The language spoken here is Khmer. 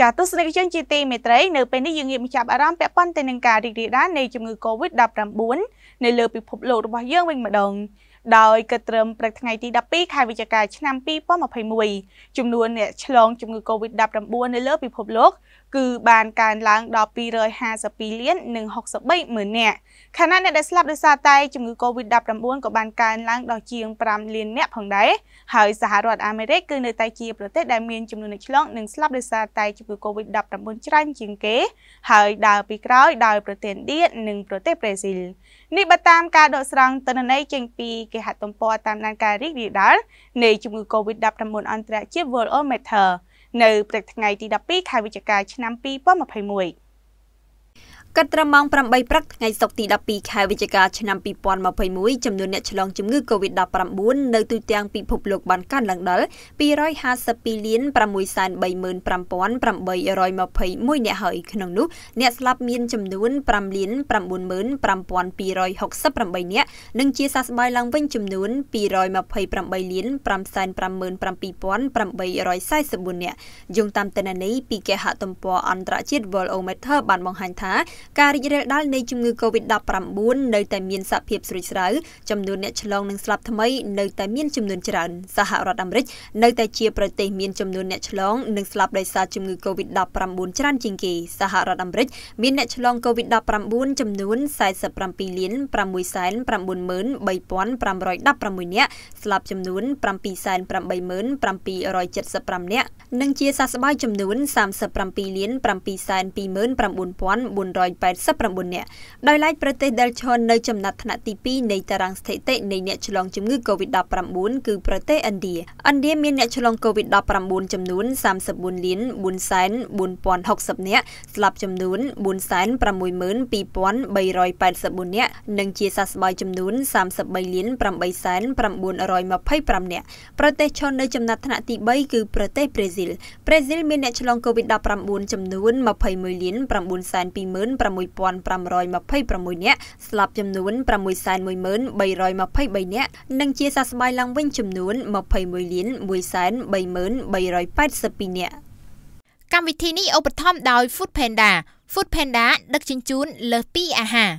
ចាទស្សនិកជនជាទីមេត្រីនៅពេលនេះយើងងាកមកចាប់អារម្មណ៍ពាក់ព័ន្ធទៅនឹងការរីករាលដាលនៃជំងឺ Covid-19 នៅលើពិភពលោករបស់យើងវិញម្ដងដោយគិតត្រឹមព្រឹកថ្ងៃទី12ខែវិច្ឆិកាឆ្នាំ2021ចំនួនអ្នកឆ្លងជំងឺ Covid-19 នៅលើពិភពលោក គឺបានកើនឡើងដល់252លាននិង63ម៉ឺននាក់ខណៈអ្នកដែលស្លាប់ដោយសារតែជំងឺ Covid-19 ក៏បានកើនឡើងដល់ជាង5លាននាក់ផងដែរហើយសហរដ្ឋអាមេរិកគឺនៅតែជាប្រទេសដែលមានចំនួនអ្នកឆ្លង និងស្លាប់ដោយសារតែជំងឺ Covid-19 ច្រើនជាងគេ ហើយដើរពីក្រោយដោយប្រទេសឥណ្ឌានិងប្រទេសប្រេស៊ីលនេះបើតាមការដកស្រង់ទិន្នន័យចេញពីគេហទំព័រតាមដានការរីករាលដាលនៃជំងឺ Covid-19 អន្តរជាតិ World Matter នៅព្រឹកថ្ងៃទី12ខែវិច្ឆិកាឆ្នាំ2021គិតត្រឹមម៉ោង8ព្រឹកថ្ងៃសុក្រទី12ខែវិច្ឆិកាឆ្នាំ2021ចំនួនអ្នកឆ្លងជំងឺ Covid-19 នៅទូទាំងពិភពលោកបានកើនឡើងដល់252លាន635,821អ្នកហើយក្នុងនោះ អ្នកស្លាប់មានចំនួន5លាន95,268អ្នកនិងជាសះស្បើយឡើងវិញចំនួន228លាន557,844អ្នកយោងតាមទិន្នន័យពីគេហទំព័រអន្តរជាតិ Worldometer បានបង្ហាញថាការរីករាលដាលនៃជំងឺ Covid-19 នៅតែមានសភាពស្រួចស្រាវចំនួនអ្នកឆ្លងនិងស្លាប់ថ្មីនៅតែមានចំនួនច្រើនសហរដ្ឋអាមេរិកនៅតែជាប្រទេសមានចំនួនអ្នកឆ្លងនិងស្លាប់ដោយសារជំងឺ Covid-19 ច្រើនជាងគេសហរដ្ឋអាមេរិកមានអ្នកឆ្លង Covid-19 ចំនួន47លាន6,993,516នាក់ស្លាប់ចំនួន7,87,775នាក់និងជាសះស្បើយចំនួន37លាន7,29,400 1989នាក់ដោយឡែកប្រទេសដែលឈរនៅចំណាត់ថ្នាក់ទី2នៃតារាងស្ថិតិនៃអ្នកឆ្លងជំងឺ Covid-19 គឺប្រទេសឥណ្ឌាឥណ្ឌាមានអ្នកឆ្លង Covid-19 ចំនួន34លាន4,4060នាក់ស្លាប់ចំនួន4,62384នាក់និងជាសះស្បើយចំនួន33លាន8,925នាក់ប្រទេសឈរនៅចំណាត់ថ្នាក់ទី3គឺប្រទេសប្រេស៊ីលប្រេស៊ីលមានអ្នកឆ្លង Covid-19 ចំនួន21លាន9,22000 6526នាក់ស្លាប់ចំនួន61323នាក់និងជាសះស្បើយឡើងវិញចំនួន21,133,382នាក់កម្មវិធីនេះឧបត្ថម្ភដោយ Food Panda Food Panda ដឹកជញ្ជូនលើសពីអាហារ